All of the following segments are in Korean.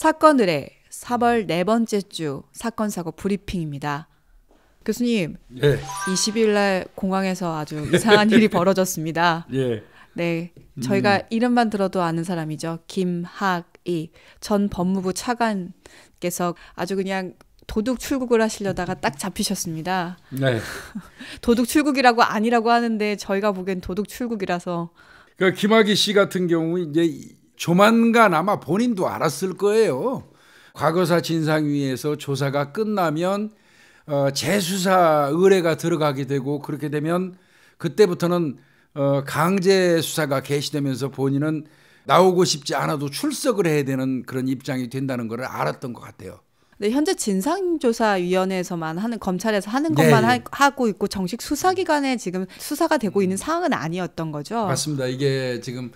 사건 의 4월 네 번째 주 사건 사고 브리핑입니다. 교수님, 예. 20일 날 공항에서 아주 이상한 일이 벌어졌습니다. 예. 네, 저희가 음. 이름만 들어도 아는 사람이죠. 김학이 전 법무부 차관께서 아주 그냥 도둑 출국을 하시려다가 딱 잡히셨습니다. 네. 도둑 출국이라고 아니라고 하는데 저희가 보기엔 도둑 출국이라서. 그 그러니까 김학의 씨 같은 경우 이제 조만간 아마 본인도 알았을 거예요. 과거사 진상위에서 조사가 끝나면 어, 재수사 의뢰가 들어가게 되고 그렇게 되면 그때부터는 어, 강제 수사가 개시되면서 본인은 나오고 싶지 않아도 출석을 해야 되는 그런 입장이 된다는 걸 알았던 것 같아요. 네, 현재 진상조사위원회에서만 하는 검찰에서 하는 네. 것만 네. 하, 고 있고 정식 수사기관에 지금 수사가 되고 있는 음. 상황은 아니었던 거죠. 맞습니다. 이게 지금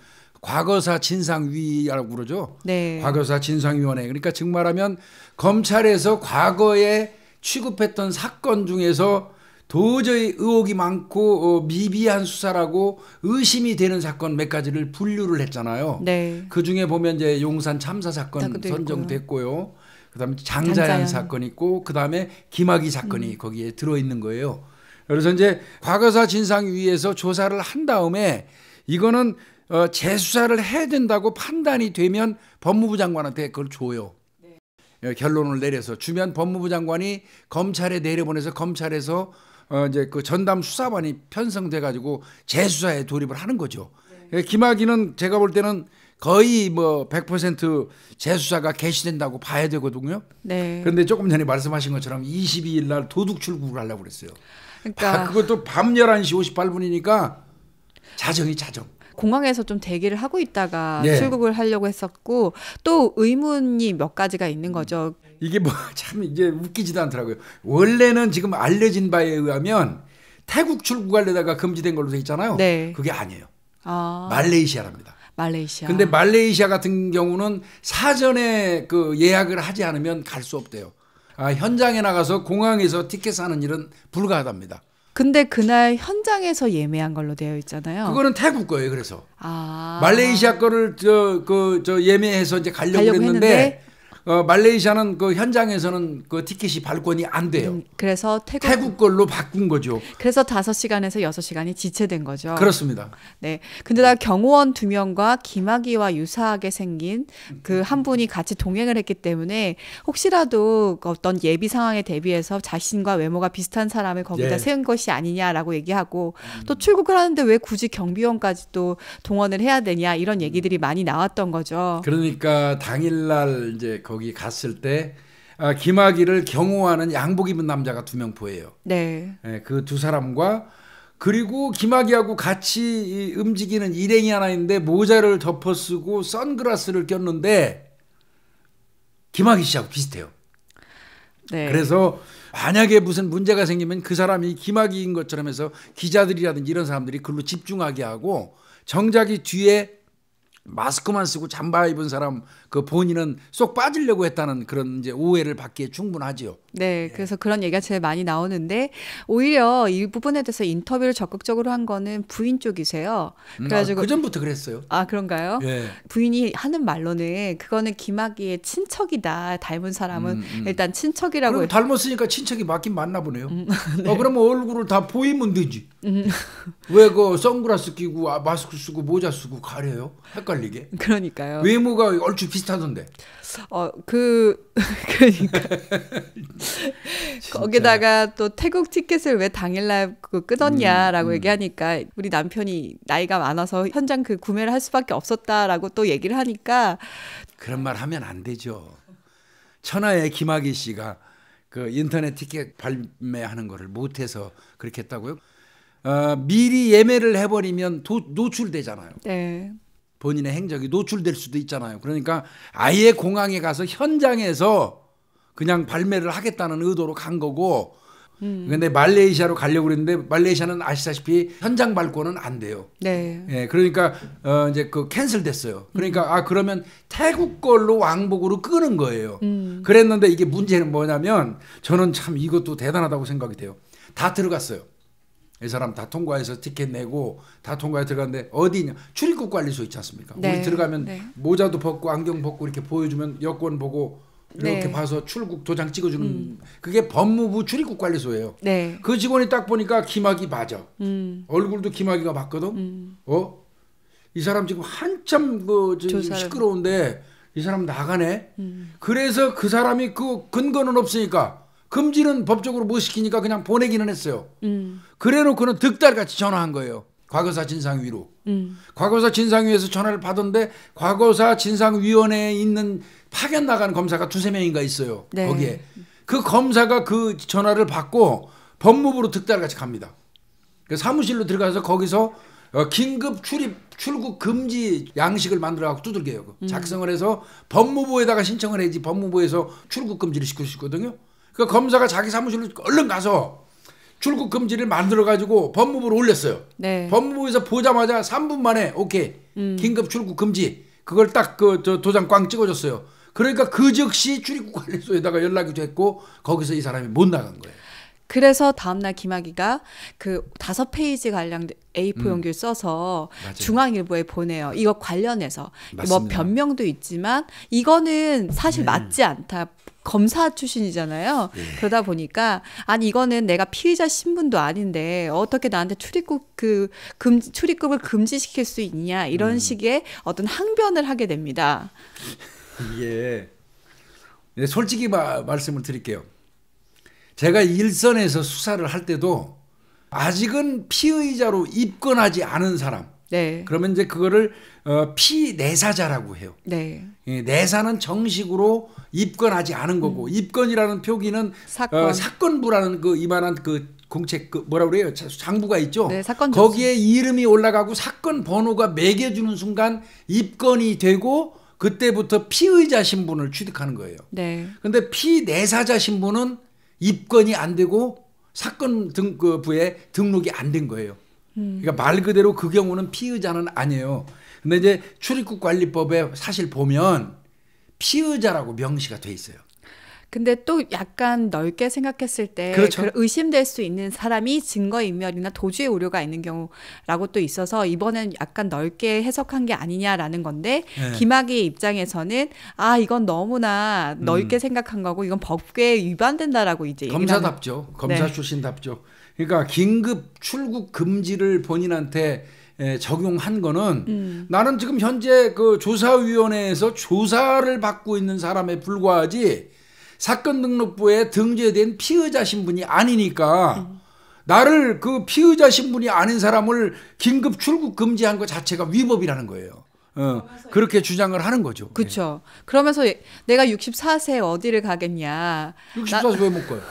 과거사 진상위라고 그러죠. 네. 과거사 진상위원회. 그러니까 즉 말하면 검찰에서 과거에 취급했던 사건 중에서 도저히 의혹이 많고 어, 미비한 수사라고 의심이 되는 사건 몇 가지를 분류를 했잖아요. 네. 그 중에 보면 이제 용산 참사 사건 선정됐고요 그다음에 장자연, 장자연. 사건 있고 그다음에 김학의 사건이 음. 거기에 들어 있는 거예요. 그래서 이제 과거사 진상위에서 조사를 한 다음에 이거는 어, 재수사를 해야 된다고 판단이 되면 법무부 장관한테 그걸 줘요. 네. 결론을 내려서 주면 법무부 장관이 검찰에 내려보내서 검찰에서 어, 이제 그 전담 수사반이 편성돼 가지고 재수사에 돌입을 하는 거죠. 네. 예, 김학이는 제가 볼 때는 거의 뭐 100% 재수사가 개시된다고 봐야 되거든요. 네. 그런데 조금 전에 말씀하신 것처럼 22일 날 도둑 출국을 하려고 그랬어요. 그러니까 바, 아, 그것도 밤 11시 58분이니까 자정이 자정. 공항에서 좀 대기를 하고 있다가 예. 출국을 하려고 했었고 또 의문이 몇 가지가 있는 거죠. 이게 뭐 참이제 웃기지도 않더라고요. 원래는 지금 알려진 바에 의하면 태국 출국하려다가 금지된 걸로 돼 있잖아요. 네. 그게 아니에요. 아. 말레이시아랍니다. 말레이시아. 근데 말레이시아 같은 경우는 사전에 그 예약을 하지 않으면 갈 수 없대요. 아, 현장에 나가서 공항에서 티켓 사는 일은 불가하답니다. 근데 그날 현장에서 예매한 걸로 되어 있잖아요. 그거는 태국 거예요. 그래서 아. 말레이시아 거를 저 그저 그, 저 예매해서 이제 가려고, 가려고 했는데 어, 말레이시아는 그 현장에서는 그 티켓이 발권이 안 돼요. 음, 그래서 태국, 태국 걸로 바꾼 거죠. 그래서 5시간에서 6시간이 지체된 거죠. 그렇습니다. 네. 근데 다 경호원 두 명과 김학이와 유사하게 생긴 그 한 분이 같이 동행을 했기 때문에 혹시라도 그 어떤 예비 상황에 대비해서 자신과 외모가 비슷한 사람을 거기다 예. 세운 것이 아니냐라고 얘기하고 음. 또 출국을 하는데 왜 굳이 경비원까지 또 동원을 해야 되냐 이런 얘기들이 많이 나왔던 거죠. 그러니까 당일날 이제 그 거기 갔을 때 아, 김학의를 경호하는 양복 입은 남자가 두 명 보여요. 네. 네 예, 그두 사람과 그리고 김학의하고 같이 움직이는 일행이 하나 있는데 모자를 덮어 쓰고 선글라스를 꼈는데 김학의 씨하고 비슷해요. 네. 그래서 만약에 무슨 문제가 생기면 그 사람이 김학의인 것처럼 해서 기자들이라든지 이런 사람들이 글로 집중하게 하고 정작이 뒤에 마스크만 쓰고 잠바 입은 사람 그 본인은 쏙 빠지려고 했다는 그런 이제 오해를 받기에 충분하지요. 네, 예. 그래서 그런 얘기가 제일 많이 나오는데 오히려 이 부분에 대해서 인터뷰를 적극적으로 한 거는 부인 쪽이세요. 음, 아, 그래가지고 아, 그 전부터 그랬어요. 아 그런가요? 예. 부인이 하는 말로는 그거는 김학의 친척이다. 닮은 사람은 음, 음. 일단 친척이라고. 그럼 닮았으니까 친척이 맞긴 맞나 보네요. 음, 네. 어, 그러면 얼굴을 다 보이면 되지. 음. 왜그 선글라스 끼고 아, 마스크 쓰고 모자 쓰고 가려요? 헷갈리게. 그러니까요. 외모가 얼추 비슷. 비슷하던데. 어, 그, 그러니까. 거기다가 또 태국 티켓을 왜 당일날 그 끊었냐라고 음, 음, 얘기하니까 우리 남편이 나이가 많아서 현장 그 구매를 할 수밖에 없었다라고 또 얘기를 하니까. 그런 말 하면 안 되죠. 천하의 김학의 씨가 그 인터넷 티켓 발매하는 거를 못해서 그렇게 했다고요? 어, 미리 예매를 해버리면 도, 노출되잖아요. 네. 본인의 행적이 노출될 수도 있잖아요. 그러니까 아예 공항에 가서 현장에서 그냥 발매를 하겠다는 의도로 간 거고 음. 근데 말레이시아로 가려고 그랬는데 말레이시아는 아시다시피 현장 발권은 안 돼요. 네. 예, 그러니까 어 이제 그 캔슬됐어요. 그러니까 음. 아 그러면 태국 걸로 왕복으로 끄는 거예요. 음. 그랬는데 이게 문제는 뭐냐면 저는 참 이것도 대단하다고 생각이 돼요. 다 들어갔어요. 이 사람 다 통과해서 티켓 내고 다 통과해 들어갔는데 어디냐 있 출입국 관리소 있지 않습니까? 네. 우리 들어가면 네. 모자도 벗고 안경 벗고 이렇게 보여주면 여권 보고 네. 이렇게 네. 봐서 출국 도장 찍어주는 음. 그게 법무부 출입국 관리소예요. 네. 그 직원이 딱 보니까 기막이 맞아. 음. 얼굴도 기막이가 맞거든. 음. 어? 이 사람 지금 한참 그 지금 시끄러운데 이 사람 나가네. 음. 그래서 그 사람이 그 근거는 없으니까 금지는 법적으로 못 시키니까 그냥 보내기는 했어요. 음. 그래놓고는 득달같이 전화한 거예요. 과거사 진상위로. 음. 과거사 진상위에서 전화를 받은데 과거사 진상위원회에 있는 파견 나간 검사가 두세 명인가 있어요. 네. 거기에. 그 검사가 그 전화를 받고 법무부로 득달같이 갑니다. 그 사무실로 들어가서 거기서 어, 긴급 출입 출국 금지 양식을 만들어 갖고 두들겨요. 그. 작성을 해서 법무부에다가 신청을 해야지 법무부에서 출국 금지를 시킬 수 있거든요. 그 검사가 자기 사무실로 얼른 가서 출국 금지를 만들어 가지고 법무부로 올렸어요. 네. 법무부에서 보자마자 3분 만에 오케이 음. 긴급 출국 금지 그걸 딱그 도장 꽝 찍어줬어요. 그러니까 그 즉시 출입국 관리소에다가 연락이 됐고 거기서 이 사람이 못 나간 거예요. 그래서 다음날 김학이가 그 다섯 페이지 관량 A4 음. 용기를 써서 맞아요. 중앙일보에 보내요. 이거 관련해서 뭐 맞습니다. 뭐 변명도 있지만 이거는 사실 네. 맞지 않다. 검사 출신이잖아요. 네. 그러다 보니까 아니 이거는 내가 피의자 신분도 아닌데 어떻게 나한테 출입국 그 금, 출입국을 금지시킬 수 있냐 이런 음. 식의 어떤 항변을 하게 됩니다. 예. 네, 솔직히 마, 말씀을 드릴게요. 제가 일선에서 수사를 할 때도 아직은 피의자로 입건하지 않은 사람. 네. 그러면 이제 그거를 어, 피내사자라고 해요. 네. 예, 내사는 정식으로 입건하지 않은 거고 음. 입건이라는 표기는 사건. 어, 사건부라는 그 이만한 그 공책 그 뭐라 그래요 장부가 있죠. 네, 사건 거기에 이름이 올라가고 사건 번호가 매겨주는 순간 입건이 되고 그때부터 피의자 신분을 취득하는 거예요. 네. 근데 피내사자 신분은 입건이 안 되고 사건 등급부에 그 등록이 안 된 거예요. 그러니까 말 그대로 그 경우는 피의자는 아니에요. 근데 이제 출입국 관리법에 사실 보면 피의자라고 명시가 돼 있어요. 근데 또 약간 넓게 생각했을 때 그렇죠. 의심될 수 있는 사람이 증거인멸이나 도주의 우려가 있는 경우라고 또 있어서 이번엔 약간 넓게 해석한 게 아니냐라는 건데 네. 김학의 입장에서는 아 이건 너무나 넓게 음. 생각한 거고 이건 법궤에 위반된다라고 이제 검사답죠 검사 네. 출신답죠 그러니까 긴급 출국 금지를 본인한테 에, 적용한 거는 음. 나는 지금 현재 그 조사위원회에서 조사를 받고 있는 사람에 불과하지 사건 등록부에 등재된 피의자 신분이 아니니까 나를 그 피의자 신분이 아닌 사람을 긴급 출국 금지한 것 자체가 위법이라는 거예요. 어, 그렇게 주장을 하는 거죠. 그렇죠. 네. 그러면서 내가 64세 어디를 가겠냐. 64세 왜 못 가요?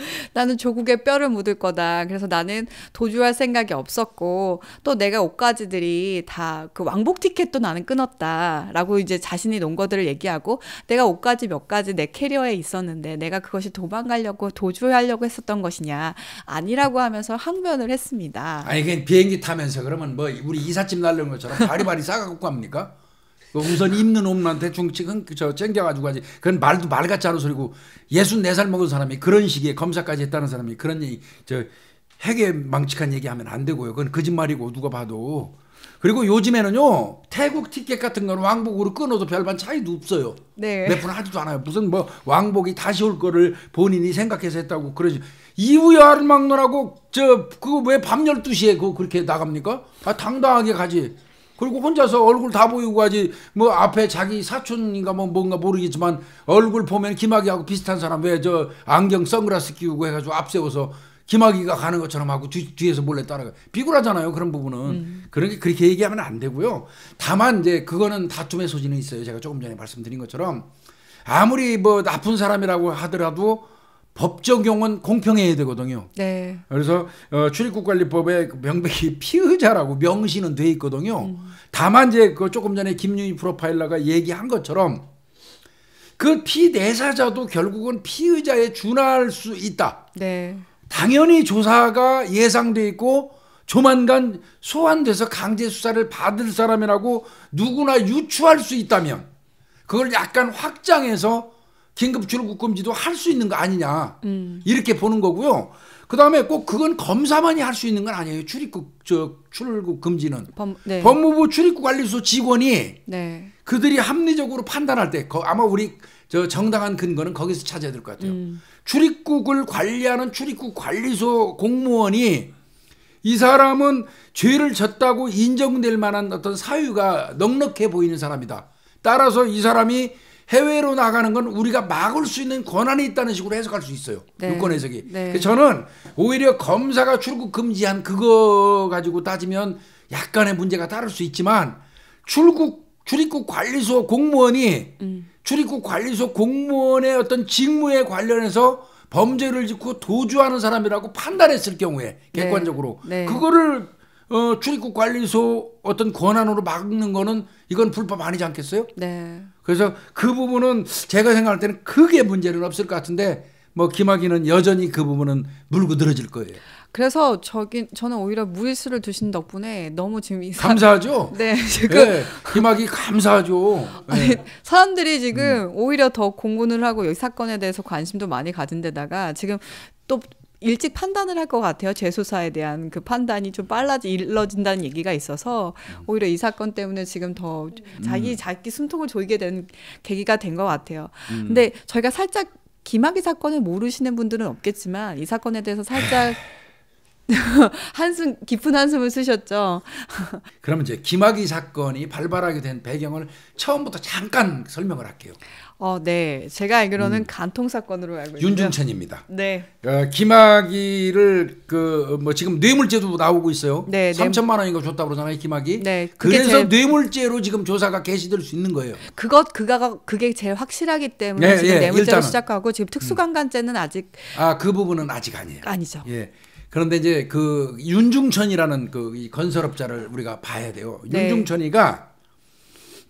나는 조국의 뼈를 묻을 거다. 그래서 나는 도주할 생각이 없었고 또 내가 옷가지들이 다 그 왕복 티켓도 나는 끊었다라고 이제 자신이 논것들을 얘기하고 내가 옷가지 몇 가지 내 캐리어에 있었는데 내가 그것이 도망가려고 도주하려고 했었던 것이냐 아니라고 하면서 항변을 했습니다. 아니 그 비행기 타면서 그러면 뭐 우리 이삿짐 날려는 것처럼 바리바리 싸갖고 갑니까? 그 우선 입는 놈만 대충 지금 저 쟁겨가지고 하지. 그건 말도 말 같지 않은 소리고 6 4살 먹은 사람이 그런 식의 검사까지 했다는 사람이 그런 얘기 저 핵에 망측한 얘기하면 안 되고요. 그건 거짓말이고 누가 봐도. 그리고 요즘에는요 태국 티켓 같은 건 왕복으로 끊어도 별반 차이도 없어요. 네. 몇 분 하지도 않아요. 무슨 뭐 왕복이 다시 올 거를 본인이 생각해서 했다고 그러지. 이후에 알막노라고 저 그거 왜 밤 12시에 그거 그렇게 나갑니까? 아 당당하게 가지. 그리고 혼자서 얼굴 다 보이고 가지 뭐 앞에 자기 사촌인가 뭐 뭔가 모르겠지만 얼굴 보면 김학이하고 비슷한 사람 왜 저 안경 선글라스 끼우고 해가지고 앞세워서 김학이가 가는 것처럼 하고 뒤, 뒤에서 몰래 따라가 비굴하잖아요 그런 부분은 음. 그런게 그렇게 얘기하면 안 되고요 다만 이제 그거는 다툼의 소지는 있어요 제가 조금 전에 말씀드린 것처럼 아무리 뭐 나쁜 사람이라고 하더라도 법 적용은 공평해야 되거든요 네. 그래서 어, 출입국 관리법에 명백히 피의자라고 명시는 돼 있거든요 음. 다만 이제 그 조금 전에 김유희 프로파일러가 얘기한 것처럼 그 피내사자도 결국은 피의자에 준할 수 있다. 네. 당연히 조사가 예상돼 있고 조만간 소환돼서 강제 수사를 받을 사람이라고 누구나 유추할 수 있다면 그걸 약간 확장해서 긴급 출국 금지도 할 수 있는 거 아니냐 음. 이렇게 보는 거고요. 그 다음에 꼭 그건 검사만이 할 수 있는 건 아니에요. 출입국 저 출국 입 금지는 범, 네. 법무부 출입국관리소 직원이 네. 그들이 합리적으로 판단할 때 거, 아마 우리 저 정당한 근거는 거기서 찾아야 될 것 같아요. 음. 출입국을 관리하는 출입국 관리소 공무원이 이 사람은 죄를 졌다고 인정될 만한 어떤 사유가 넉넉해 보이는 사람이다. 따라서 이 사람이 해외로 나가는 건 우리가 막을 수 있는 권한이 있다는 식으로 해석할 수 있어요. 네. 유권 해석이. 네. 저는 오히려 검사가 출국 금지한 그거 가지고 따지면 약간의 문제가 따를 수 있지만 출국 출입국 관리소 공무원이 음. 출입국 관리소 공무원의 어떤 직무에 관련해서 범죄를 짓고 도주하는 사람이라고 판단했을 경우에 네. 객관적으로 네. 그거를 어, 출입국 관리소 어떤 권한으로 막는 거는 이건 불법 아니지 않겠어요? 네. 그래서 그 부분은 제가 생각할 때는 크게 문제는 없을 것 같은데 뭐 김학의는 여전히 그 부분은 물고 늘어질 거예요. 그래서 저기 저는 오히려 무리수를 두신 덕분에 너무 지금 이상... 감사하죠. 네 지금 네, 예, 김학이 감사하죠. 아니, 네. 사람들이 지금 음. 오히려 더 공분을 하고 이 사건에 대해서 관심도 많이 가진데다가 지금 또 일찍 판단을 할 것 같아요. 재수사에 대한 그 판단이 좀빨라일러진다는 얘기가 있어서 음. 오히려 이 사건 때문에 지금 더 자기 음. 자기 숨통을 조이게 된 계기가 된 것 같아요. 음. 근데 저희가 살짝 김학의 사건을 모르시는 분들은 없겠지만 이 사건에 대해서 살짝 한숨 깊은 한숨을 쓰셨죠. 그러면 이제 김학의 사건이 발발하게 된 배경을 처음부터 잠깐 설명을 할게요. 어, 네. 제가 알기로는 음. 간통 사건으로 알고 있는데 윤중천입니다. 네. 어, 김학이를 그 뭐 지금 뇌물죄도 나오고 있어요. 네. 3천만 원인가 줬다 그러잖아요, 김학이. 네. 그래서 제... 뇌물죄로 지금 조사가 개시될 수 있는 거예요. 그것 그가 그게 제일 확실하기 때문에 네, 지금 예, 뇌물죄로 일단은. 시작하고 지금 음. 특수강간죄는 아직 아, 그 부분은 아직 아니에요. 아니죠. 예. 그런데 이제 그 윤중천이라는 그 건설업자를 우리가 봐야 돼요. 네. 윤중천이가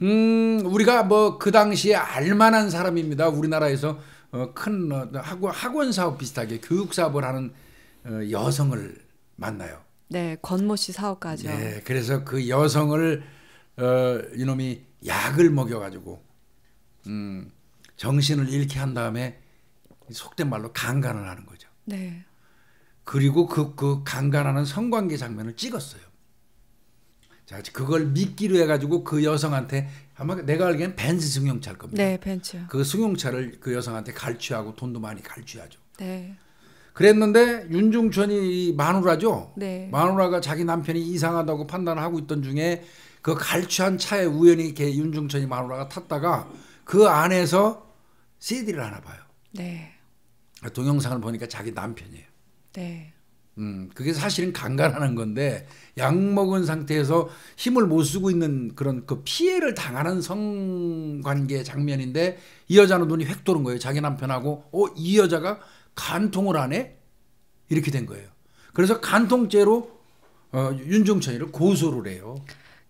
음, 우리가 뭐 그 당시에 알만한 사람입니다. 우리나라에서 어, 큰 어, 학원, 학원 사업 비슷하게 교육 사업을 하는 어, 여성을 만나요. 네, 권모 씨 사업가죠. 네, 그래서 그 여성을 어, 이놈이 약을 먹여가지고 음, 정신을 잃게 한 다음에 속된 말로 강간을 하는 거죠. 네. 그리고 그, 그 강간하는 성관계 장면을 찍었어요. 자, 그걸 미끼로 해가지고 그 여성한테 아마 내가 알기엔 벤츠 승용차일 겁니다. 네, 벤츠. 그 승용차를 그 여성한테 갈취하고 돈도 많이 갈취하죠. 네. 그랬는데 윤중천이 마누라죠. 네. 마누라가 자기 남편이 이상하다고 판단을 하고 있던 중에 그 갈취한 차에 우연히 이렇게 윤중천이 마누라가 탔다가 그 안에서 CD를 하나 봐요. 네. 동영상을 보니까 자기 남편이에요. 네. 음, 그게 사실은 간간하는 건데 약 먹은 상태에서 힘을 못 쓰고 있는 그런 그 피해를 당하는 성관계 장면인데 이 여자는 눈이 획 도는 거예요. 자기 남편하고 어, 이 여자가 간통을 하네 이렇게 된 거예요. 그래서 간통죄로 어, 윤종천이를 고소를 해요.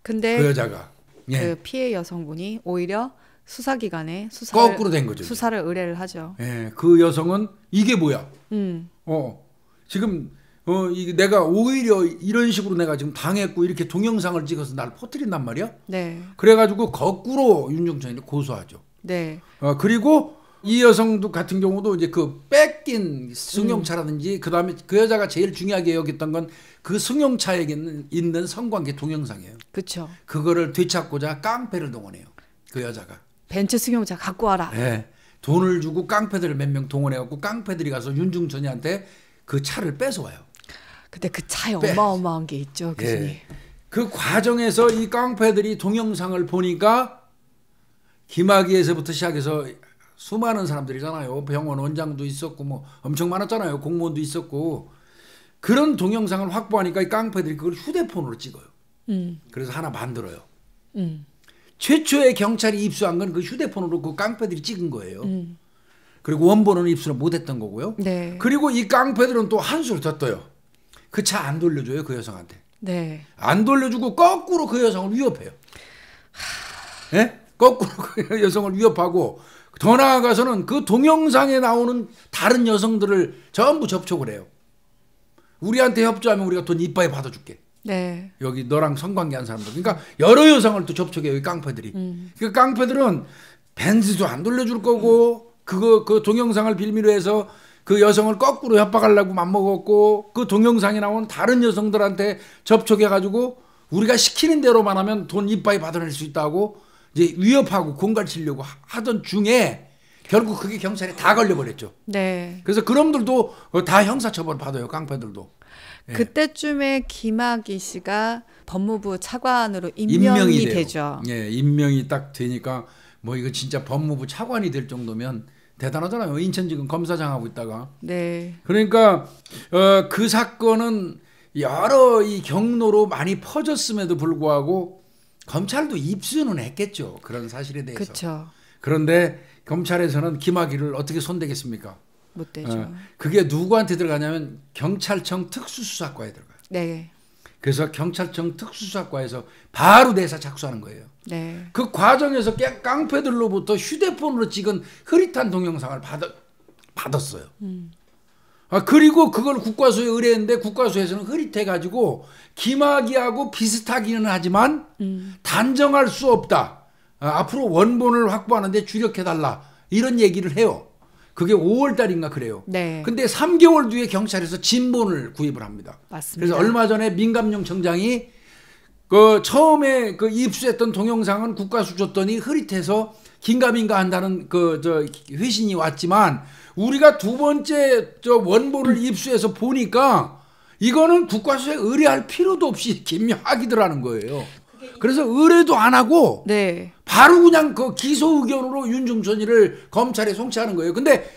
근데 그 여자가 예. 그 피해 여성분이 오히려 수사기관에 수사를 거꾸로 된 거죠. 수사를 의뢰를 하죠. 예, 그 여성은 이게 뭐야? 음. 어, 지금 어, 이 내가 오히려 이런 식으로 내가 지금 당했고 이렇게 동영상을 찍어서 날 퍼뜨린단 말이야. 네. 그래가지고 거꾸로 윤종천이 고소하죠. 네. 어, 그리고 이 여성도 같은 경우도 이제 그 뺏긴 승용차라든지 음. 그다음에 그 여자가 제일 중요하게 여겼던 건 그 승용차에 있는, 있는 성관계 동영상이에요. 그렇죠. 그거를 되찾고자 깡패를 동원해요. 그 여자가. 벤츠 승용차 갖고 와라. 네. 돈을 주고 깡패들을 몇 명 동원해 갖고 깡패들이 가서 윤중천이한테 그 차를 뺏어 와요. 근데 그 차에 네. 어마어마한 게 있죠, 교수님. 예. 그 과정에서 이 깡패들이 동영상을 보니까 김학의에서부터 시작해서 수많은 사람들이잖아요. 병원 원장도 있었고 뭐 엄청 많았잖아요. 공무원도 있었고 그런 동영상을 확보하니까 이 깡패들이 그걸 휴대폰으로 찍어요. 음. 그래서 하나 만들어요. 음. 최초에 경찰이 입수한 건 그 휴대폰으로 그 깡패들이 찍은 거예요. 음. 그리고 원본은 입수를 못했던 거고요. 네. 그리고 이 깡패들은 또 한 수를 더 떠요. 그차안 돌려줘요 그 여성한테. 네. 안 돌려주고 거꾸로 그 여성을 위협해요. 하... 예? 네? 거꾸로 그 여성을 위협하고 더 나아가서는 그 동영상에 나오는 다른 여성들을 전부 접촉을 해요. 우리한테 협조하면 우리가 돈 이빠이 받아줄게. 네. 여기 너랑 성관계한 사람들. 그러니까 여러 여성을 또 접촉해 요기 깡패들이. 음. 그 깡패들은 벤츠도 안 돌려줄 거고 그거 그 동영상을 빌미로 해서 그 여성을 거꾸로 협박하려고 맘먹었고 그 동영상에 나온 다른 여성들한테 접촉해가지고 우리가 시키는 대로만 하면 돈 이빠이 받아낼 수 있다고 이제 위협하고 공갈치려고 하던 중에 결국 그게 경찰에 다 걸려버렸죠. 네. 그래서 그놈들도 다 형사처벌 받아요. 깡패들도. 예. 그때쯤에 김학의 씨가 법무부 차관으로 임명이, 임명이 되죠. 예, 임명이 딱 되니까 뭐 이거 진짜 법무부 차관이 될 정도면 대단하잖아요. 인천 지금 검사장 하고 있다가. 네. 그러니까 어, 그 사건은 여러 이 경로로 많이 퍼졌음에도 불구하고 검찰도 입수는 했겠죠. 그런 사실에 대해서. 그렇죠. 그런데 검찰에서는 김학의를 어떻게 손대겠습니까? 못 되죠. 어, 그게 누구한테 들어가냐면 경찰청 특수수사과에 들어가요. 네. 그래서 경찰청 특수수사과에서 바로 내사 착수하는 거예요. 네. 그 과정에서 깡패들로부터 휴대폰으로 찍은 흐릿한 동영상을 받아, 받았어요. 음. 아, 그리고 그걸 국과수에 의뢰했는데 국과수에서는 흐릿해가지고 기막이하고 비슷하기는 하지만 음. 단정할 수 없다. 아, 앞으로 원본을 확보하는데 주력해달라. 이런 얘기를 해요. 그게 5월 달인가 그래요. 네. 근데 3개월 뒤에 경찰에서 진본을 구입을 합니다. 맞습니다. 그래서 얼마 전에 민감용 청장이 그 처음에 그 입수했던 동영상은 국가수 줬더니 흐릿해서 긴가민가 한다는 그 저 회신이 왔지만 우리가 두 번째 저 원본을 입수해서 보니까 이거는 국과수에 의뢰할 필요도 없이 김명하기더라는 거예요. 그래서 의뢰도 안 하고 네. 바로 그냥 그 기소 의견으로 윤중천이를 검찰에 송치하는 거예요. 근데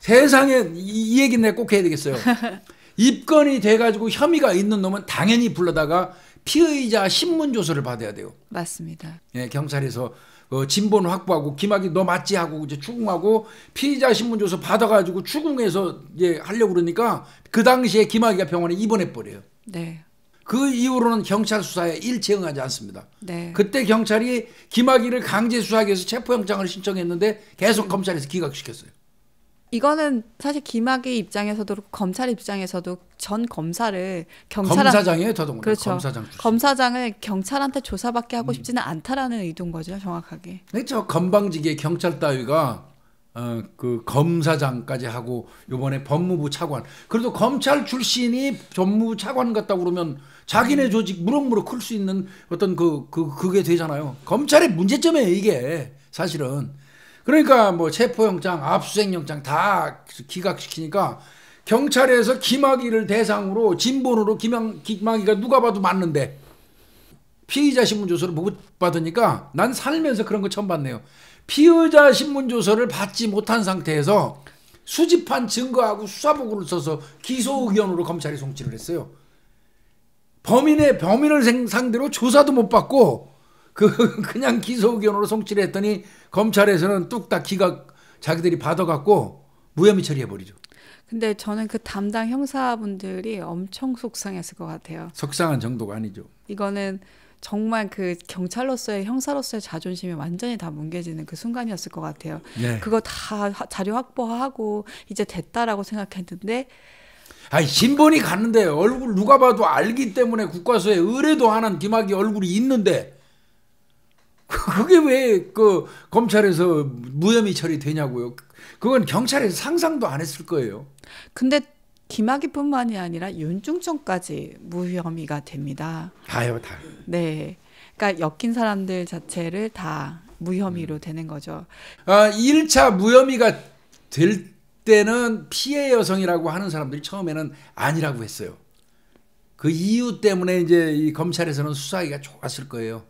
세상에 이, 이 얘기는 꼭 해야 되겠어요. 입건이 돼가지고 혐의가 있는 놈은 당연히 불러다가 피의자 신문 조서를 받아야 돼요. 맞습니다. 예, 경찰에서 어, 진본 확보하고 김학이 너 맞지 하고 이제 추궁하고 피의자 신문 조서 받아가지고 추궁해서 이제 하려고 그러니까 그 당시에 김학이가 병원에 입원해 버려요. 네. 그 이후로는 경찰 수사에 일체 응하지 않습니다. 네. 그때 경찰이 김학의를 강제 수사하기 위해서 체포영장을 신청했는데 계속 음. 검찰에서 기각시켰어요. 이거는 사실 김학의 입장에서도 검찰 입장에서도 전 검사를 경찰 검사장이에요, 더더군다나 그렇죠. 검사장 출신. 검사장을 경찰한테 조사받게 하고 싶지는 않다라는 의도인 거죠, 정확하게. 그렇죠. 건방지게 경찰 따위가 어, 그 검사장까지 하고 요번에 법무부 차관. 그래도 검찰 출신이 법무부 차관 같다 그러면 자기네 음. 조직 무럭무럭 클 수 있는 어떤 그, 그, 그게 되잖아요. 검찰의 문제점이에요, 이게. 사실은. 그러니까 뭐 체포영장, 압수수색영장 다 기각시키니까 경찰에서 김학의를 대상으로 진본으로 김학, 김학의가 누가 봐도 맞는데 피의자 신문조서를 못 받으니까 난 살면서 그런 거 처음 봤네요. 피의자 신문조서를 받지 못한 상태에서 수집한 증거하고 수사보고를 써서 기소 의견으로 검찰이 송치를 했어요. 범인의 범인을 상대로 조사도 못 받고 그 그냥 기소 의견으로 송치를 했더니 검찰에서는 뚝딱 기각 자기들이 받아갖고 무혐의 처리해버리죠. 근데 저는 그 담당 형사분들이 엄청 속상했을 것 같아요. 속상한 정도가 아니죠. 이거는 정말 그 경찰로서의 형사로서의 자존심이 완전히 다 뭉개지는 그 순간이었을 것 같아요. 네. 그거 다 자료 확보하고 이제 됐다라고 생각했는데 아니 신분이 갔는데 얼굴 누가 봐도 알기 때문에 국과수에 의뢰도 하는 김학의 얼굴이 있는데 그, 그게 왜 그 검찰에서 무혐의 처리되냐고요. 그건 경찰에서 상상도 안 했을 거예요. 근데 김학의뿐만이 아니라 윤중천까지 무혐의가 됩니다. 다요, 다. 네. 그러니까 엮인 사람들 자체를 다 무혐의로 음. 되는 거죠. 아, 1차 무혐의가 될 그때는 피해 여성이라고 하는 사람들이 처음에는 아니라고 했어요. 그 이유 때문에 이제 이 검찰에서는 수사하기가 좋았을 거예요.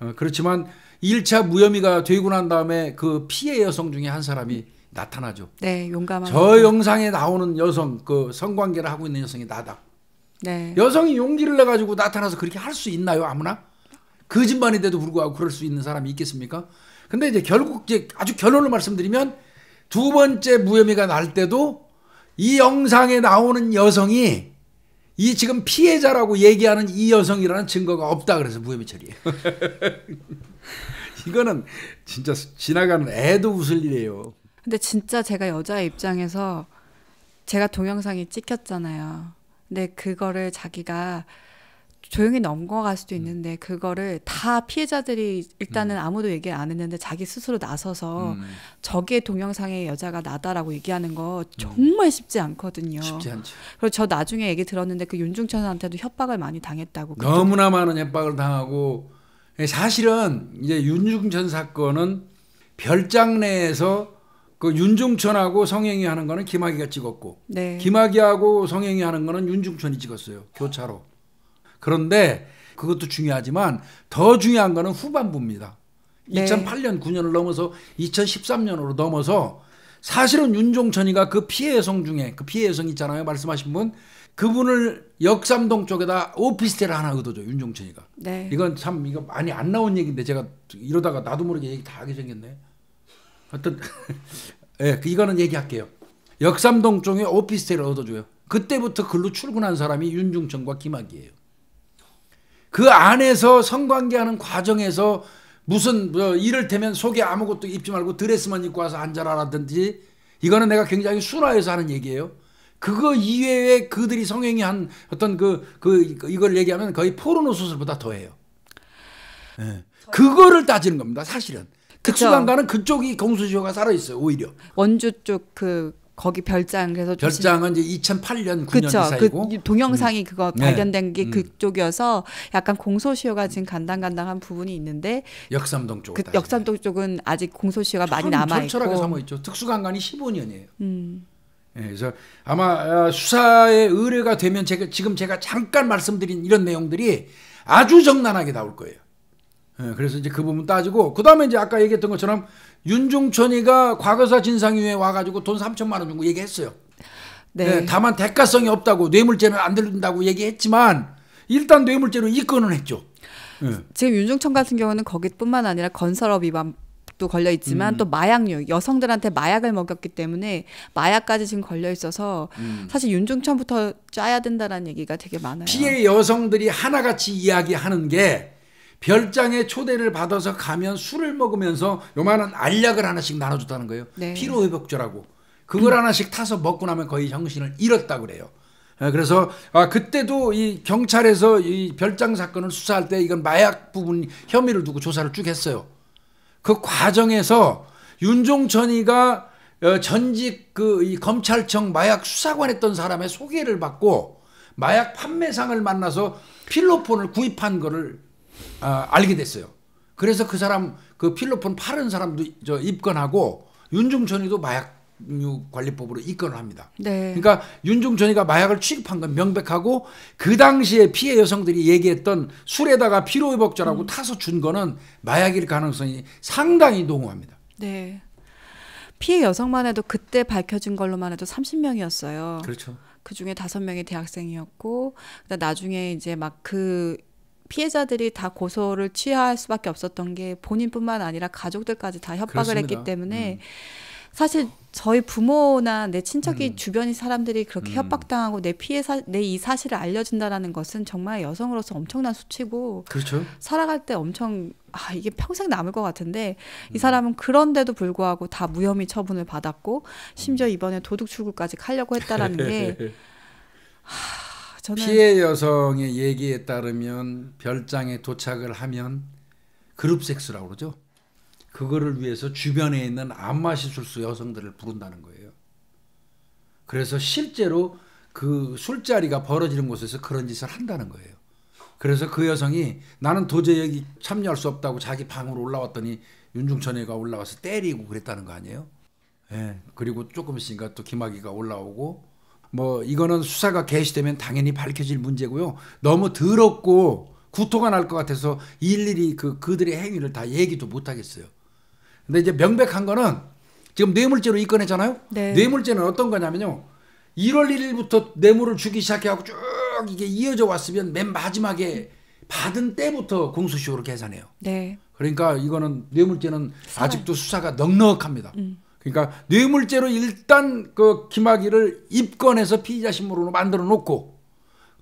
어, 그렇지만 1차 무혐의가 되고 난 다음에 그 피해 여성 중에 한 사람이 나타나죠. 네, 용감한. 저 영상에 나오는 여성, 그 성관계를 하고 있는 여성이 나다. 네. 여성이 용기를 내 가지고 나타나서 그렇게 할 수 있나요, 아무나? 거짓말인데도 불구하고 그럴 수 있는 사람이 있겠습니까? 근데 이제 결국 이제 아주 결론을 말씀드리면 두 번째 무혐의가 날 때도 이 영상에 나오는 여성이 이 지금 피해자라고 얘기하는 이 여성이라는 증거가 없다 그래서 무혐의 처리해요 이거는 진짜 지나가는 애도 웃을 일이에요. 근데 진짜 제가 여자 입장에서 제가 동영상이 찍혔잖아요. 근데 그거를 자기가 조용히 넘어갈 수도 음. 있는데 그거를 다 피해자들이 일단은 음. 아무도 얘기 안 했는데 자기 스스로 나서서 음. 저게 동영상의 여자가 나다라고 얘기하는 거 음. 정말 쉽지 않거든요. 쉽지 않죠. 그리고 저 나중에 얘기 들었는데 그 윤중천한테도 협박을 많이 당했다고. 너무나 많은 협박을 당하고 예, 사실은 이제 윤중천 사건은 별장 내에서 그 윤중천하고 성행위 하는 거는 김학의가 찍었고 네. 김학의하고 성행위 하는 거는 윤중천이 찍었어요. 교차로. 그런데 그것도 중요하지만 더 중요한 거는 후반부입니다. 네. 2008년 9년을 넘어서 2013년으로 넘어서 사실은 윤종천이가 그 피해 여성 중에 그 피해 여성 있잖아요. 말씀하신 분 그분을 역삼동 쪽에다 오피스텔 을 하나 얻어줘 윤종천이가. 네. 이건 참 이거 많이 안 나온 얘기인데 제가 이러다가 나도 모르게 얘기 다 하게 생겼네. 하여튼 예, 네, 이거는 얘기할게요. 역삼동 쪽에 오피스텔을 얻어줘요. 그때부터 글로 출근한 사람이 윤종천과 김학이에요. 그 안에서 성관계하는 과정에서 무슨 뭐 이를테면 속에 아무것도 입지 말고 드레스만 입고 와서 앉아라라든지 이거는 내가 굉장히 순화해서 하는 얘기예요. 그거 이외에 그들이 성행위한 어떤 그, 그, 이걸 얘기하면 거의 포르노 수술보다 더해요. 네. 그거를 따지는 겁니다, 사실은. 특수관과는 그쪽이 공수지호가 살아있어요, 오히려. 원주 쪽그 거기 별장 그래서 별장은 이제 2008년 그쵸? 사그 동영상이 음. 그거 네. 발견된 게 음. 그쪽이어서 약간 공소시효가 지금 간당간당한 부분이 있는데 역삼동 쪽 그, 역삼동 쪽은 아직 공소시효가 많이 남아 있고 철저하게 삼아 있죠. 특수강간이 15년이에요. 음. 예, 그래서 아마 아, 수사의 의뢰가 되면 제가 지금 제가 잠깐 말씀드린 이런 내용들이 아주 정난하게 나올 거예요. 예, 그래서 이제 그 부분 따지고 그 다음에 이제 아까 얘기했던 것처럼 윤중천이가 과거사 진상위에 와가지고 돈 3천만 원 주고 얘기했어요. 네. 네. 다만 대가성이 없다고 뇌물죄는 안 들린다고 얘기했지만 일단 뇌물죄로 입건은 했죠. 네. 지금 윤중천 같은 경우는 거기뿐만 아니라 건설업 위반 도 걸려 있지만 음. 또 마약류 여성들한테 마약을 먹였기 때문에 마약까지 지금 걸려 있어서 음. 사실 윤중천부터 짜야 된다라는 얘기가 되게 많아요. 피해 여성들이 하나같이 이야기하는 게 별장의 초대를 받아서 가면 술을 먹으면서 요만한 알약을 하나씩 나눠줬다는 거예요. 네. 피로회복제라고. 그걸 음. 하나씩 타서 먹고 나면 거의 정신을 잃었다고 그래요. 예, 그래서 아 그때도 이 경찰에서 이 별장 사건을 수사할 때 이건 마약 부분 혐의를 두고 조사를 쭉 했어요. 그 과정에서 윤종천이가 어, 전직 그 이 검찰청 마약 수사관했던 사람의 소개를 받고 마약 판매상을 만나서 필로폰을 구입한 거를 아, 알게 됐어요. 그래서 그 사람 그 필로폰 파는 사람도 저 입건하고 윤중천이도 마약 관리법으로 입건을 합니다. 네. 그러니까 윤중천이가 마약을 취급한 건 명백하고 그 당시에 피해 여성들이 얘기했던 술에다가 피로회복제라고 음. 타서 준 거는 마약일 가능성이 상당히 농후합니다. 네. 피해 여성만 해도 그때 밝혀진 걸로만 해도 30명이었어요. 그렇죠. 그 중에 다 명이 대학생이었고, 나중에 이제 막그 피해자들이 다 고소를 취할 수밖에 없었던 게 본인뿐만 아니라 가족들까지 다 협박을 그렇습니다. 했기 때문에 음. 사실 저희 부모나 내 친척이 음. 주변의 사람들이 그렇게 음. 협박당하고 내 피해 내이 사실을 알려준다라는 것은 정말 여성으로서 엄청난 수치고 그렇죠. 살아갈 때 엄청 아 이게 평생 남을 것 같은데 이 음. 사람은 그런데도 불구하고 다 무혐의 처분을 받았고 심지어 음. 이번에 도둑 출구까지 칼려고 했다라는 게 하, 저는... 피해 여성의 얘기에 따르면 별장에 도착을 하면 그룹 섹스라고 그러죠. 그거를 위해서 주변에 있는 안마시술수 여성들을 부른다는 거예요. 그래서 실제로 그 술자리가 벌어지는 곳에서 그런 짓을 한다는 거예요. 그래서 그 여성이 나는 도저히 여기 참여할 수 없다고 자기 방으로 올라왔더니 윤중천이가 올라와서 때리고 그랬다는 거 아니에요? 예. 그리고 조금 있으니까 또 김학이가 올라오고 뭐 이거는 수사가 개시되면 당연히 밝혀질 문제고요. 너무 더럽고 구토가 날 것 같아서 일일이 그 그들의 행위를 다 얘기도 못 하겠어요. 근데 이제 명백한 거는 지금 뇌물죄로 입건했잖아요. 네. 뇌물죄는 어떤 거냐면요. 1월 1일부터 뇌물을 주기 시작해갖고 쭉 이게 이어져 왔으면 맨 마지막에 받은 때부터 공소시효로 계산해요. 네. 그러니까 이거는 뇌물죄는 수사. 아직도 수사가 넉넉합니다. 음. 그러니까 뇌물죄로 일단 그 김학의를 입건해서 피의자 신문으로 만들어 놓고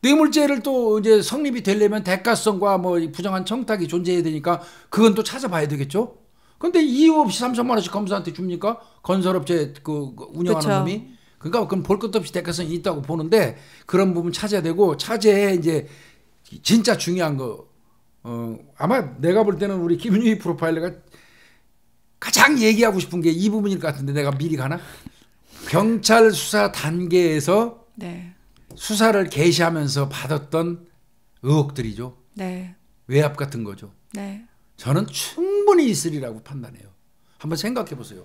뇌물죄를 또 이제 성립이 되려면 대가성과 뭐 부정한 청탁이 존재해야 되니까 그건 또 찾아봐야 되겠죠. 근데 이유 없이 3천만 원씩 검사한테 줍니까? 건설업체 그 운영하는 그쵸. 놈이. 그러니까 그건 볼것 없이 대가성이 있다고 보는데 그런 부분 찾아야 되고 차제에 이제 진짜 중요한 거 어, 아마 내가 볼 때는 우리 김윤희 프로파일러가 가장 얘기하고 싶은 게 이 부분일 것 같은데 내가 미리 가나? 경찰 수사 단계에서 네. 수사를 개시하면서 받았던 의혹들이죠. 네. 외압 같은 거죠. 네. 저는 충분히 있으리라고 판단해요. 한번 생각해 보세요.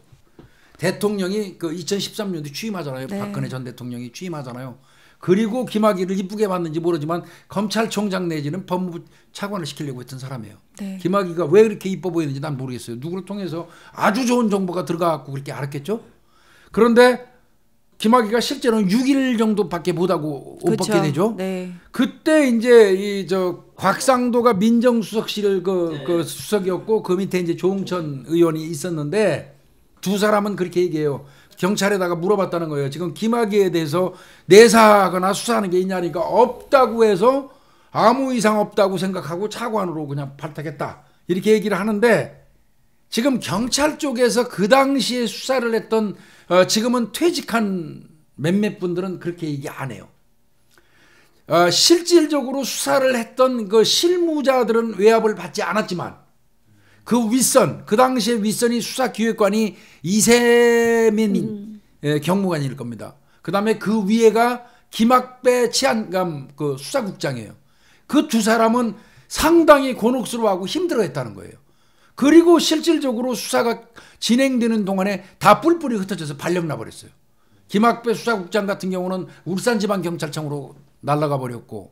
대통령이 그 2013년도 취임하잖아요. 네. 박근혜 전 대통령이 취임하잖아요. 그리고 김학의를 이쁘게 봤는지 모르지만 검찰총장 내지는 법무부 차관을 시키려고 했던 사람이에요. 네. 김학의가 왜 그렇게 이뻐 보이는지 난 모르겠어요. 누구를 통해서 아주 좋은 정보가 들어가고 그렇게 알았겠죠. 그런데 김학의가 실제로는 6일 정도밖에 못하고 옷 그쵸. 그렇죠. 벗게 되죠. 네. 그때 이제 이 저 곽상도가 민정수석실 그, 네. 그 수석이었고 그 밑에 이제 조홍천 의원이 있었는데 두 사람은 그렇게 얘기해요. 경찰에다가 물어봤다는 거예요. 지금 김학의에 대해서 내사하거나 수사하는 게 있냐니까 없다고 해서 아무 이상 없다고 생각하고 차관으로 그냥 발탁했다. 이렇게 얘기를 하는데 지금 경찰 쪽에서 그 당시에 수사를 했던 어, 지금은 퇴직한 몇몇 분들은 그렇게 얘기 안 해요. 어, 실질적으로 수사를 했던 그 실무자들은 외압을 받지 않았지만 그 윗선 그 당시에 윗선이 수사기획관이 이세민 음. 예, 경무관일 겁니다. 그 다음에 그 위에가 김학배 치안감 그 수사국장이에요. 그 두 사람은 상당히 곤혹스러워하고 힘들어했다는 거예요. 그리고 실질적으로 수사가 진행되는 동안에 다 뿔뿔이 흩어져서 발령나 버렸어요. 김학배 수사국장 같은 경우는 울산지방경찰청으로 날라가 버렸고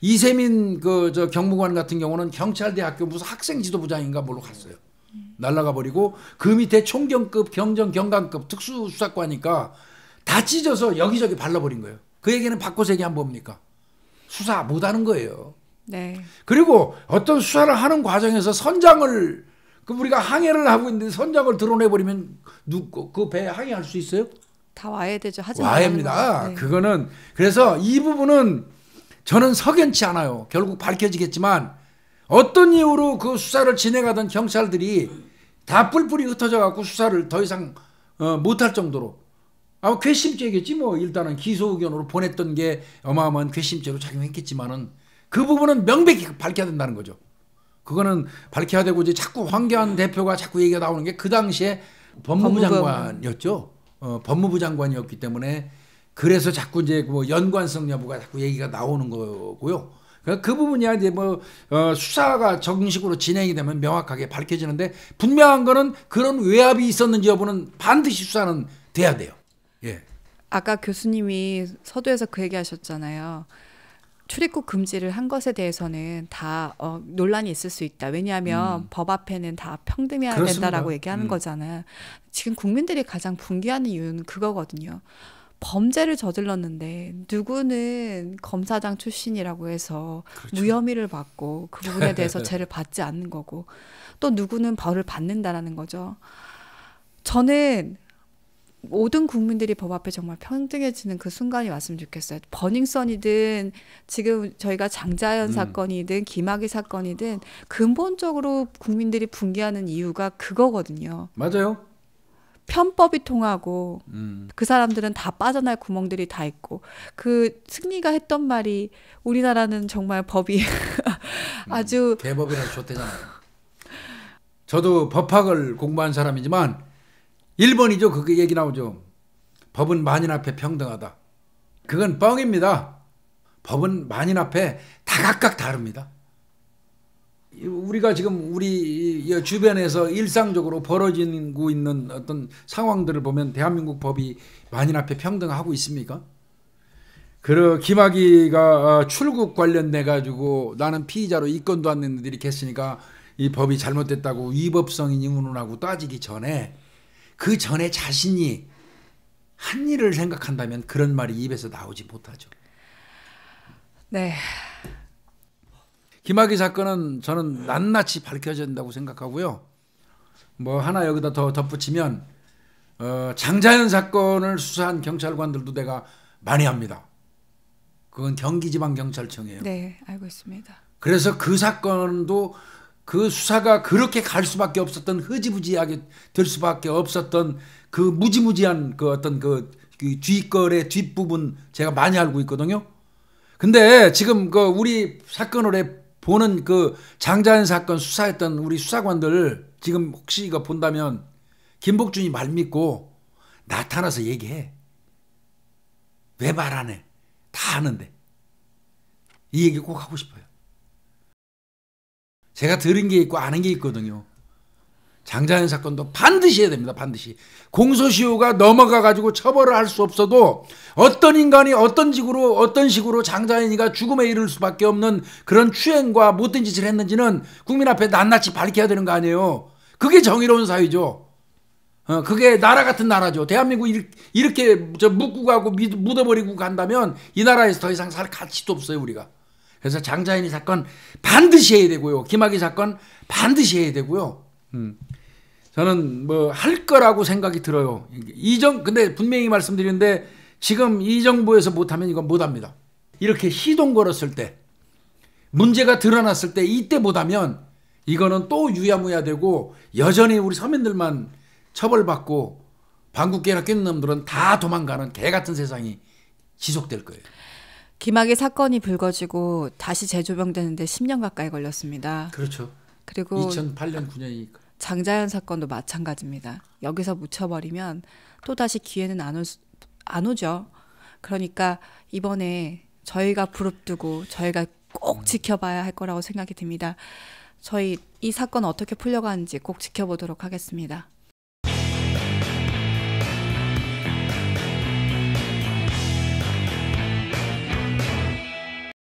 이세민 그 저 경무관 같은 경우는 경찰대학교 무슨 학생 지도부장인가 뭘로 갔어요. 날라가 버리고 그 밑에 총경급, 경정, 경관급 특수수사과니까 다 찢어서 여기저기 발라버린 거예요. 그얘기는 박고색이 한 뭡니까? 수사 못하는 거예요. 네. 그리고 어떤 수사를 하는 과정에서 선장을 그 우리가 항해를 하고 있는데 선장을 드러내버리면 누그 그 배에 항해할 수 있어요? 다 와야 되죠. 하지 와야입니다. 네. 그거는 그래서 이 부분은 저는 석연치 않아요. 결국 밝혀지겠지만 어떤 이유로 그 수사를 진행하던 경찰들이 다 뿔뿔이 흩어져 갖고 수사를 더 이상 어, 못할 정도로 아마 괘씸죄겠지 뭐 일단은 기소 의견으로 보냈던 게 어마어마한 괘씸죄로 작용했겠지만은 그 부분은 명백히 밝혀야 된다는 거죠. 그거는 밝혀야 되고 이제 자꾸 황교안 대표가 자꾸 얘기가 나오는 게 그 당시에 법무부 장관이었죠. 어, 법무부 장관이었기 때문에 그래서 자꾸 이제 뭐 연관성 여부가 자꾸 얘기가 나오는 거고요. 그러니까 그 부분이야 이제 뭐 어, 수사가 정식으로 진행이 되면 명확하게 밝혀지는데 분명한 거는 그런 외압이 있었는지 여부는 반드시 수사는 돼야 돼요. 예. 아까 교수님이 서두에서 그 얘기하셨잖아요. 출입국 금지를 한 것에 대해서는 다 어, 논란이 있을 수 있다. 왜냐하면 음. 법 앞에는 다 평등해야 그렇습니다. 된다라고 얘기하는 음. 거잖아요. 지금 국민들이 가장 분개하는 이유는 그거거든요. 범죄를 저질렀는데 누구는 검사장 출신이라고 해서 그렇죠. 무혐의를 받고 그 부분에 대해서 죄를 받지 않는 거고 또 누구는 벌을 받는다라는 거죠. 저는 모든 국민들이 법 앞에 정말 평등해지는 그 순간이 왔으면 좋겠어요. 버닝썬이든 지금 저희가 장자연 음. 사건이든 김학의 사건이든 근본적으로 국민들이 분개하는 이유가 그거거든요. 맞아요. 편법이 통하고 음. 그 사람들은 다 빠져날 구멍들이 다 있고 그 승리가 했던 말이 우리나라는 정말 법이 음, 아주 음, 개법이라서 좋대잖아요. 저도 법학을 공부한 사람이지만 1번이죠. 그게 얘기 나오죠. 법은 만인 앞에 평등하다. 그건 뻥입니다. 법은 만인 앞에 다각각 다릅니다. 우리가 지금 우리 주변에서 일상적으로 벌어지고 있는 어떤 상황들을 보면 대한민국 법이 만인 앞에 평등하고 있습니까? 그러 김학의가 어, 출국 관련돼 가지고 나는 피의자로 입건도 안 냈는데 이렇게 했으니까 이 법이 잘못됐다고 위법성이니 운하고 따지기 전에 그 전에 자신이 한 일을 생각한다면 그런 말이 입에서 나오지 못하죠. 네. 김학의 사건은 저는 낱낱이 밝혀진다고 생각하고요. 뭐 하나 여기다 더 덧붙이면 어, 장자연 사건을 수사한 경찰관들도 내가 많이 합니다. 그건 경기지방경찰청이에요. 네, 알고 있습니다. 그래서 그 사건도 그 수사가 그렇게 갈 수밖에 없었던 흐지부지하게 될 수밖에 없었던 그 무지무지한 그 어떤 그, 그 뒷걸의 뒷부분 제가 많이 알고 있거든요. 근데 지금 그 우리 사건을의 보는 그 장자연 사건 수사했던 우리 수사관들 지금 혹시 이거 본다면 김복준이 말 믿고 나타나서 얘기해. 왜 말 안 해? 다 아는데. 이 얘기 꼭 하고 싶어요. 제가 들은 게 있고 아는 게 있거든요. 장자연 사건도 반드시 해야 됩니다. 반드시. 공소시효가 넘어가 가지고 처벌을 할 수 없어도 어떤 인간이 어떤 식으로 어떤 식으로 장자연이가 죽음에 이를 수밖에 없는 그런 추행과 못된 짓을 했는지는 국민 앞에 낱낱이 밝혀야 되는 거 아니에요. 그게 정의로운 사회죠. 어, 그게 나라 같은 나라죠. 대한민국 이렇게 저 묻고 가고 묻어버리고 간다면 이 나라에서 더 이상 살 가치도 없어요, 우리가. 그래서 장자연이 사건 반드시 해야 되고요. 김학의 사건 반드시 해야 되고요. 음. 저는 뭐 할 거라고 생각이 들어요. 이정 근데 분명히 말씀드리는데 지금 이 정부에서 못하면 이건 못합니다. 이렇게 시동 걸었을 때 문제가 드러났을 때 이때 못하면 이거는 또 유야무야 되고 여전히 우리 서민들만 처벌받고 방국계나 끼는 놈들은 다 도망가는 개 같은 세상이 지속될 거예요. 김학의 사건이 불거지고 다시 재조명되는데 10년 가까이 걸렸습니다. 그렇죠. 그리고 2008년 9년이니까. 장자연 사건도 마찬가지입니다. 여기서 묻혀버리면 또다시 기회는 안, 오, 안 오죠. 그러니까 이번에 저희가 부릅뜨고 저희가 꼭 지켜봐야 할 거라고 생각이 듭니다. 저희 이 사건 어떻게 풀려가는지 꼭 지켜보도록 하겠습니다.